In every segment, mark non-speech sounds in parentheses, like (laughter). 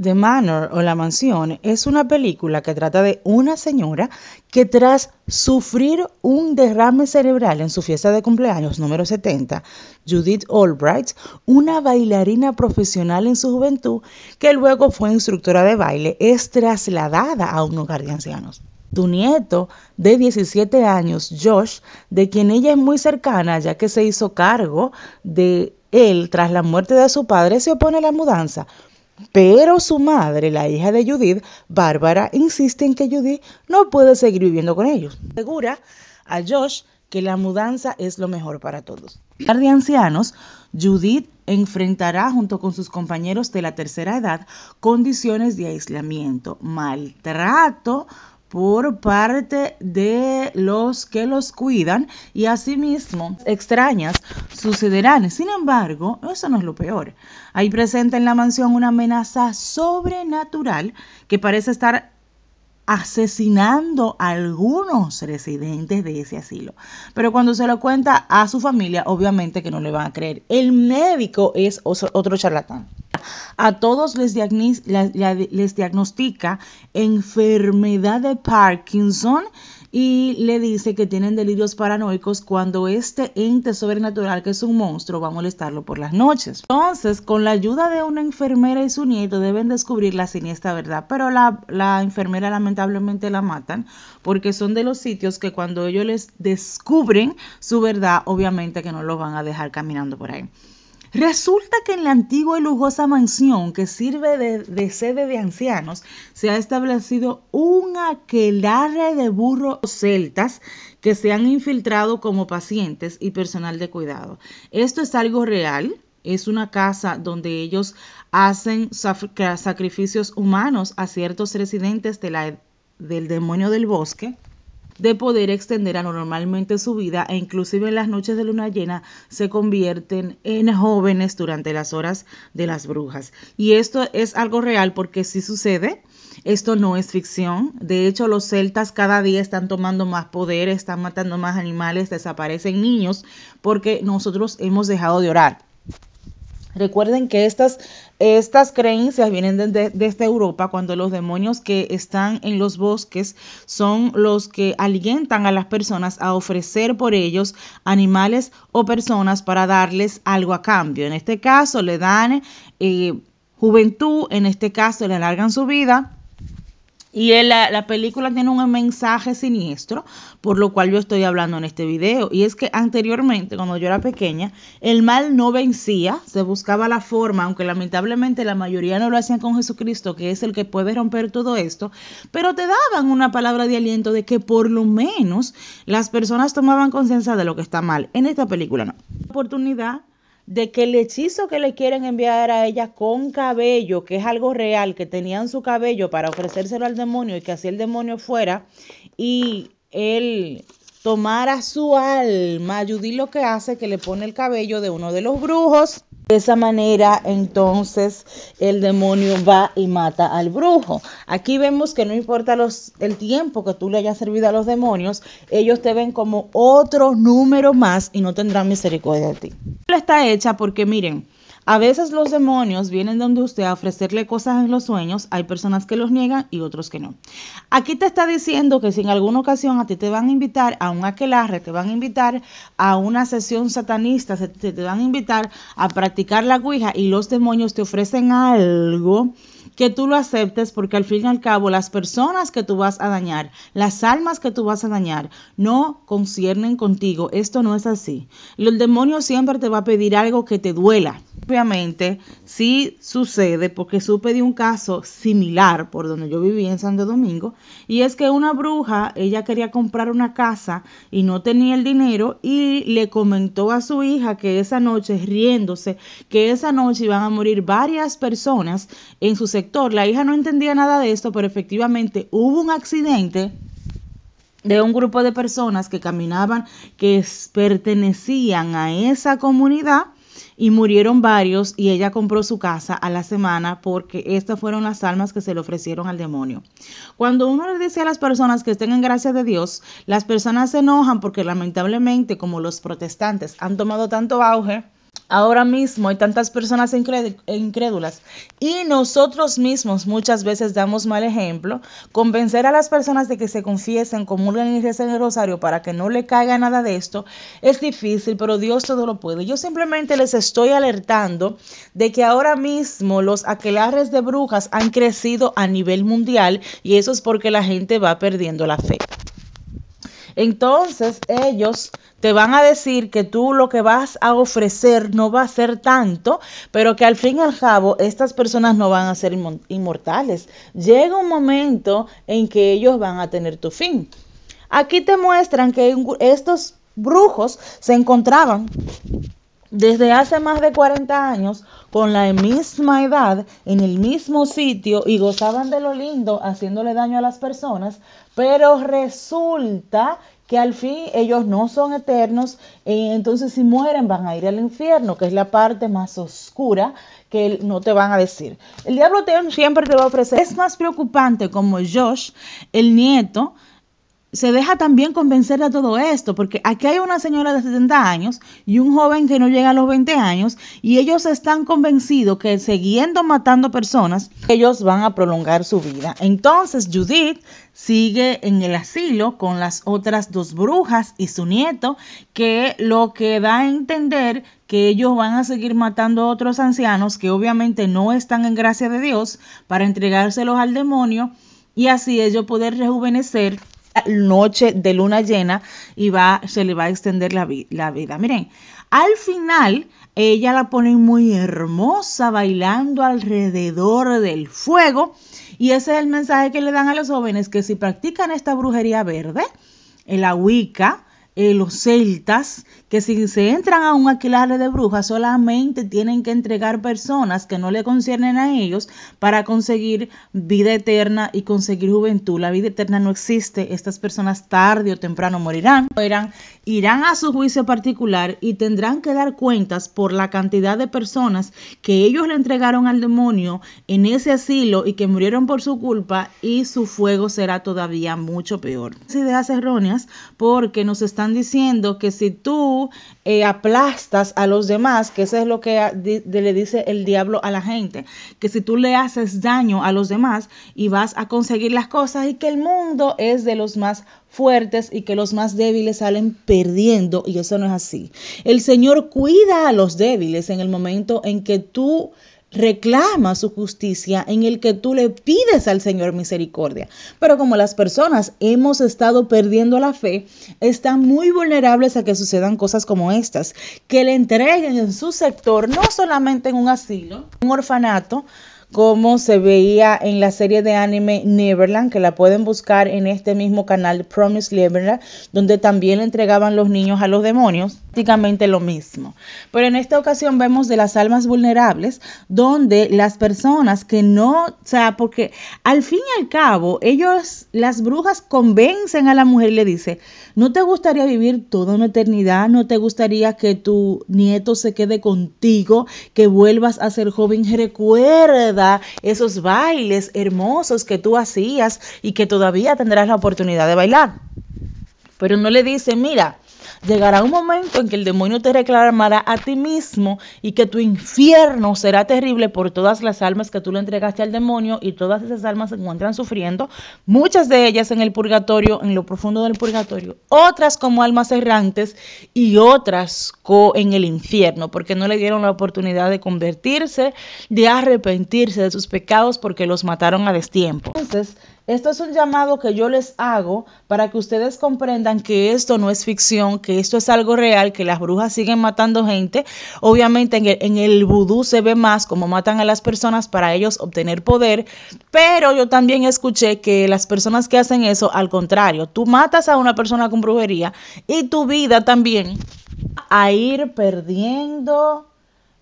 The Manor o La Mansión es una película que trata de una señora que tras sufrir un derrame cerebral en su fiesta de cumpleaños número 70, Judith Albright, una bailarina profesional en su juventud que luego fue instructora de baile, es trasladada a un hogar de ancianos. Tu nieto de 17 años, Josh, de quien ella es muy cercana ya que se hizo cargo de él tras la muerte de su padre, se opone a la mudanza pero su madre, la hija de Judith, Bárbara, insiste en que Judith no puede seguir viviendo con ellos. Segura a Josh que la mudanza es lo mejor para todos. De ancianos, Judith enfrentará junto con sus compañeros de la tercera edad condiciones de aislamiento, maltrato, por parte de los que los cuidan y asimismo extrañas sucederán. Sin embargo, eso no es lo peor. hay presente en la mansión una amenaza sobrenatural que parece estar asesinando a algunos residentes de ese asilo. Pero cuando se lo cuenta a su familia, obviamente que no le van a creer. El médico es otro charlatán a todos les, diagnostica enfermedad de Parkinson y le dice que tienen delirios paranoicos cuando este ente sobrenatural, que es un monstruo, va a molestarlo por las noches. Entonces, con la ayuda de una enfermera y su nieto, deben descubrir la siniestra verdad, pero la, la enfermera lamentablemente la matan porque son de los sitios que cuando ellos les descubren su verdad, obviamente que no los van a dejar caminando por ahí. Resulta que en la antigua y lujosa mansión que sirve de, sede de ancianos se ha establecido un aquelarre de burros celtas que se han infiltrado como pacientes y personal de cuidado. Esto es algo real, es una casa donde ellos hacen sacrificios humanos a ciertos residentes de la, e-, del demonio del bosque de poder extender anormalmente su vida e inclusive en las noches de luna llena se convierten en jóvenes durante las horas de las brujas. Y esto es algo real porque si sucede. Esto no es ficción. De hecho, los celtas cada día están tomando más poder, están matando más animales, desaparecen niños porque nosotros hemos dejado de orar. Recuerden que estas, estas creencias vienen desde, esta Europa, cuando los demonios que están en los bosques son los que alientan a las personas a ofrecer por ellos animales o personas para darles algo a cambio. En este caso le dan eh, juventud, en este caso le alargan su vida y la, la, película tiene un mensaje siniestro, por lo cual yo estoy hablando en este video. Y es que anteriormente, cuando yo era pequeña, el mal no vencía, se buscaba la forma, aunque lamentablemente la mayoría no lo hacían con Jesucristo, que es el que puede romper todo esto, pero te daban una palabra de aliento de que por lo menos las personas tomaban conciencia de lo que está mal. En esta película no. Oportunidad de que el hechizo que le quieren enviar a ella con cabello, que es algo real, que tenían su cabello para ofrecérselo al demonio y que así el demonio fuera y él tomara su alma, y lo que hace que le pone el cabello de uno de los brujos. De esa manera, entonces, el demonio va y mata al brujo. Aquí vemos que no importa los, el tiempo que tú le hayas servido a los demonios, ellos te ven como otro número más y no tendrán misericordia de ti está hecha porque miren, a veces los demonios vienen donde usted a ofrecerle cosas en los sueños. Hay personas que los niegan y otros que no. Aquí te está diciendo que si en alguna ocasión a ti te van a invitar a un aquelarre, te van a invitar a una sesión satanista, te, te van a invitar a practicar la Ouija y los demonios te ofrecen algo que tú lo aceptes porque al fin y al cabo las personas que tú vas a dañar, las almas que tú vas a dañar, no conciernen contigo. Esto no es así. El demonio siempre te va a pedir algo que te duela Obviamente, sí sucede porque supe de un caso similar por donde yo vivía en Santo Domingo, y es que una bruja, ella quería comprar una casa y no tenía el dinero y le comentó a su hija que esa noche, riéndose, que esa noche iban a morir varias personas en su sector. La hija no entendía nada de esto, pero efectivamente hubo un accidente de un grupo de personas que caminaban, que pertenecían a esa comunidad y murieron varios y ella compró su casa a la semana porque estas fueron las almas que se le ofrecieron al demonio. Cuando uno le dice a las personas que estén en gracia de Dios, las personas se enojan porque lamentablemente como los protestantes han tomado tanto auge, Ahora mismo hay tantas personas incrédulas y nosotros mismos muchas veces damos mal ejemplo. Convencer a las personas de que se confiesen, comulguen y recen el rosario para que no le caiga nada de esto es difícil, pero Dios todo lo puede. Yo simplemente les estoy alertando de que ahora mismo los aquelares de brujas han crecido a nivel mundial y eso es porque la gente va perdiendo la fe. Entonces ellos te van a decir que tú lo que vas a ofrecer no va a ser tanto, pero que al fin y al cabo estas personas no van a ser inmortales. Llega un momento en que ellos van a tener tu fin. Aquí te muestran que estos brujos se encontraban desde hace más de 40 años con la misma edad en el mismo sitio y gozaban de lo lindo haciéndole daño a las personas, pero resulta que al fin ellos no son eternos, y entonces si mueren van a ir al infierno, que es la parte más oscura que no te van a decir. El diablo te, siempre te va a ofrecer. Es más preocupante como Josh, el nieto, se deja también convencer de todo esto, porque aquí hay una señora de 70 años y un joven que no llega a los 20 años y ellos están convencidos que siguiendo matando personas, ellos van a prolongar su vida. Entonces Judith sigue en el asilo con las otras dos brujas y su nieto, que lo que da a entender que ellos van a seguir matando a otros ancianos que obviamente no están en gracia de Dios para entregárselos al demonio y así ellos poder rejuvenecer noche de luna llena y va, se le va a extender la, vida. Miren, al final ella la pone muy hermosa bailando alrededor del fuego y ese es el mensaje que le dan a los jóvenes que si practican esta brujería verde, la Wicca, eh, los celtas, que si se entran a un aquelarre de brujas, solamente tienen que entregar personas que no le conciernen a ellos para conseguir vida eterna y conseguir juventud. La vida eterna no existe, estas personas tarde o temprano morirán, irán, irán a su juicio particular y tendrán que dar cuentas por la cantidad de personas que ellos le entregaron al demonio en ese asilo y que murieron por su culpa y su fuego será todavía mucho peor. Ideas erróneas porque nos están diciendo que si tú eh, aplastas a los demás, que eso es lo que ah, le dice el diablo a la gente, que si tú le haces daño a los demás y vas a conseguir las cosas y que el mundo es de los más fuertes y que los más débiles salen perdiendo y eso no es así. El Señor cuida a los débiles en el momento en que tú reclama su justicia, en el que tú le pides al Señor misericordia. Pero como las personas hemos estado perdiendo la fe, están muy vulnerables a que sucedan cosas como estas, que le entreguen en su sector, no solamente en un asilo, un orfanato, como se veía en la serie de anime Neverland, que la pueden buscar en este mismo canal Promise Neverland, donde también le entregaban los niños a los demonios prácticamente lo mismo. Pero en esta ocasión vemos de las almas vulnerables, donde las personas que no, o sea, porque al fin y al cabo, ellos, las brujas convencen a la mujer y le dice, ¿no te gustaría vivir toda una eternidad? ¿No te gustaría que tu nieto se quede contigo, que vuelvas a ser joven? Recuerda esos bailes hermosos que tú hacías y que todavía tendrás la oportunidad de bailar. Pero no le dice, mira, llegará un momento en que el demonio te reclamará a ti mismo y que tu infierno será terrible por todas las almas que tú le entregaste al demonio y todas esas almas se encuentran sufriendo, muchas de ellas en el purgatorio, en lo profundo del purgatorio, otras como almas errantes y otras en el infierno, porque no le dieron la oportunidad de convertirse, de arrepentirse de sus pecados porque los mataron a destiempo. Entonces, esto es un llamado que yo les hago para que ustedes comprendan que esto no es ficción, que esto es algo real, que las brujas siguen matando gente. Obviamente en el, en vudú se ve más cómo matan a las personas para ellos obtener poder, pero yo también escuché que las personas que hacen eso, al contrario, tú matas a una persona con brujería y tu vida también a ir perdiendo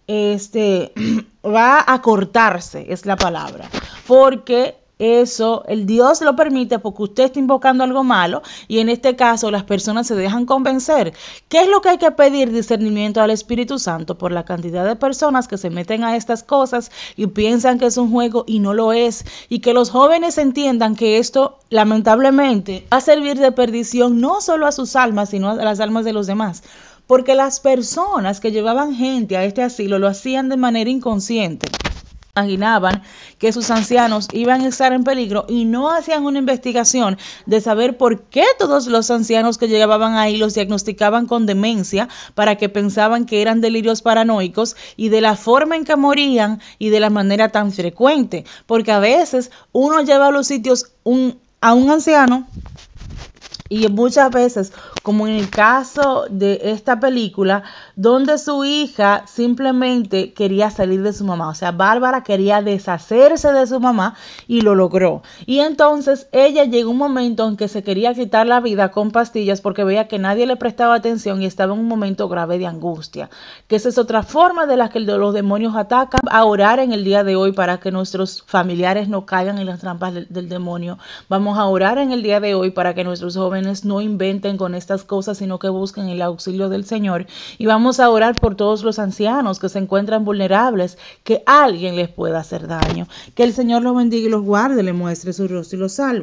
este (clears throat) va a cortarse, es la palabra, porque eso, el Dios lo permite porque usted está invocando algo malo y en este caso las personas se dejan convencer. ¿Qué es lo que hay que pedir discernimiento al Espíritu Santo por la cantidad de personas que se meten a estas cosas y piensan que es un juego y no lo es? Y que los jóvenes entiendan que esto lamentablemente va a servir de perdición no solo a sus almas, sino a las almas de los demás porque las personas que llevaban gente a este asilo lo hacían de manera inconsciente imaginaban que sus ancianos iban a estar en peligro y no hacían una investigación de saber por qué todos los ancianos que llegaban ahí los diagnosticaban con demencia para que pensaban que eran delirios paranoicos y de la forma en que morían y de la manera tan frecuente, porque a veces uno lleva a los sitios a un anciano y muchas veces, como en el caso de esta película, donde su hija simplemente quería salir de su mamá. O sea, Bárbara quería deshacerse de su mamá y lo logró. Y entonces ella llegó un momento en que se quería quitar la vida con pastillas porque veía que nadie le prestaba atención y estaba en un momento grave de angustia. Que esa es otra forma de la que los demonios atacan. A orar en el día de hoy para que nuestros familiares no caigan en las trampas del demonio. Vamos a orar en el día de hoy para que nuestros jóvenes no inventen con estas cosas, sino que busquen el auxilio del Señor. Y vamos a orar por todos los ancianos que se encuentran vulnerables, que alguien les pueda hacer daño. Que el Señor los bendiga y los guarde, le muestre su rostro y los salve.